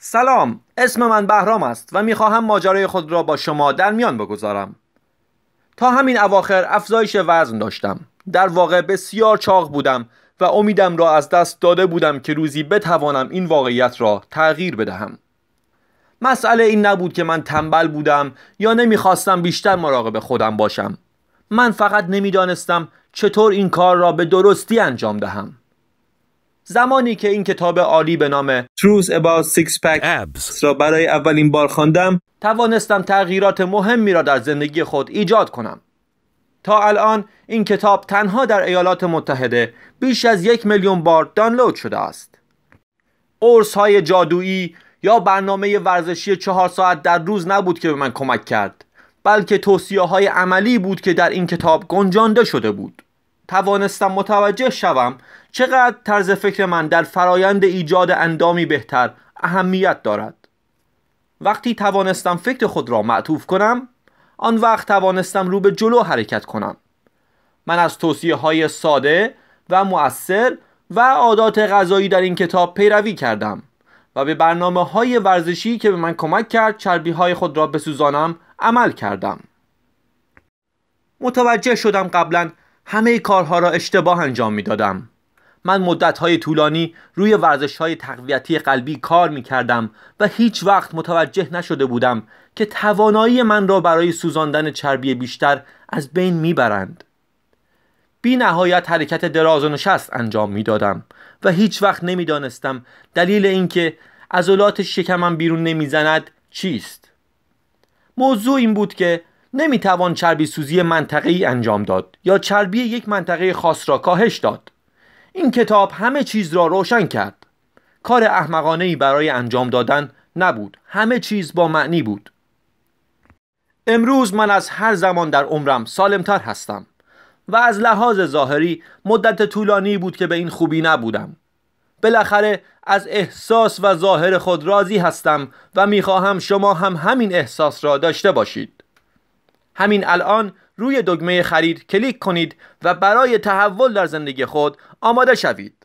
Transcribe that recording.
سلام اسم من بهرام است و میخواهم ماجرای خود را با شما در میان بگذارم تا همین اواخر افزایش وزن داشتم در واقع بسیار چاق بودم و امیدم را از دست داده بودم که روزی بتوانم این واقعیت را تغییر بدهم مسئله این نبود که من تنبل بودم یا نمیخواستم بیشتر مراقب خودم باشم من فقط نمیدانستم چطور این کار را به درستی انجام دهم زمانی که این کتاب عالی به نام Truth About Six Pack Abs را برای اولین بار خواندم توانستم تغییرات مهمی را در زندگی خود ایجاد کنم تا الان این کتاب تنها در ایالات متحده بیش از یک میلیون بار دانلود شده است قرص های جادویی یا برنامه ورزشی چهار ساعت در روز نبود که به من کمک کرد بلکه توصیه های عملی بود که در این کتاب گنجانده شده بود توانستم متوجه شوم چقدر طرز فکر من در فرایند ایجاد اندامی بهتر اهمیت دارد وقتی توانستم فکر خود را معطوف کنم آن وقت توانستم رو به جلو حرکت کنم من از توصیه های ساده و مؤثر و عادات غذایی در این کتاب پیروی کردم و به برنامه های ورزشی که به من کمک کرد چربی های خود را بسوزانم عمل کردم متوجه شدم قبلا همه کارها را اشتباه انجام می دادم. من های طولانی روی ورزش های تقویتی قلبی کار می کردم و هیچ وقت متوجه نشده بودم که توانایی من را برای سوزاندن چربی بیشتر از بین می برند. بی نهایت حرکت دراز و نشست انجام می دادم و هیچ وقت نمی دانستم دلیل اینکه عضلات شکمم بیرون زند چیست موضوع این بود که نمیتوان چربی سوزی منطقی انجام داد یا چربی یک منطقه خاص را کاهش داد این کتاب همه چیز را روشن کرد کار احمقانه ای برای انجام دادن نبود همه چیز با معنی بود امروز من از هر زمان در عمرم سالمتر هستم و از لحاظ ظاهری مدت طولانی بود که به این خوبی نبودم بالاخره از احساس و ظاهر خود راضی هستم و میخواهم شما هم همین احساس را داشته باشید همین الان روی دکمه خرید کلیک کنید و برای تحول در زندگی خود آماده شوید